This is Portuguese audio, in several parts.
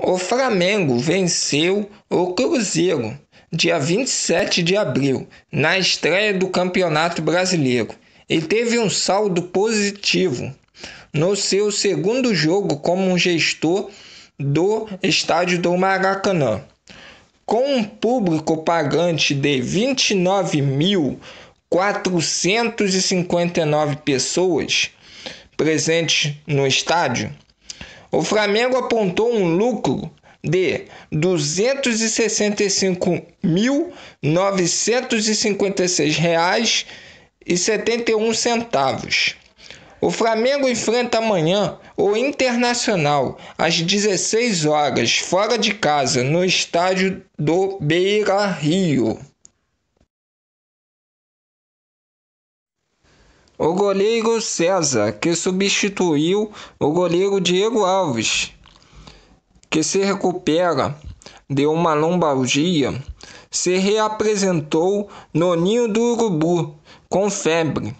O Flamengo venceu o Cruzeiro dia 27 de abril, na estreia do Campeonato Brasileiro, e teve um saldo positivo no seu segundo jogo como gestor do estádio do Maracanã. Com um público pagante de 29.459 pessoas presentes no estádio, o Flamengo apontou um lucro de 265.956 reais e 71 centavos. O Flamengo enfrenta amanhã o Internacional às 16 horas, fora de casa, no estádio do Beira-Rio. o goleiro César, que substituiu o goleiro Diego Alves, que se recupera de uma lombalgia, se reapresentou no ninho do urubu com febre.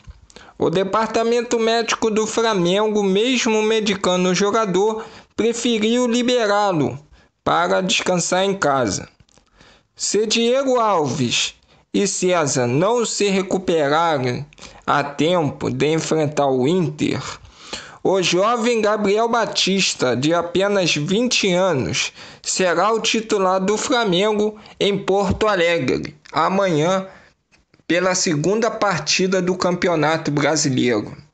O departamento médico do Flamengo, mesmo medicando o jogador, preferiu liberá-lo para descansar em casa. Se Diego Alves e César não se recuperarem a tempo de enfrentar o Inter, o jovem Gabriel Batista, de apenas 20 anos, será o titular do Flamengo em Porto Alegre amanhã pela segunda partida do Campeonato Brasileiro.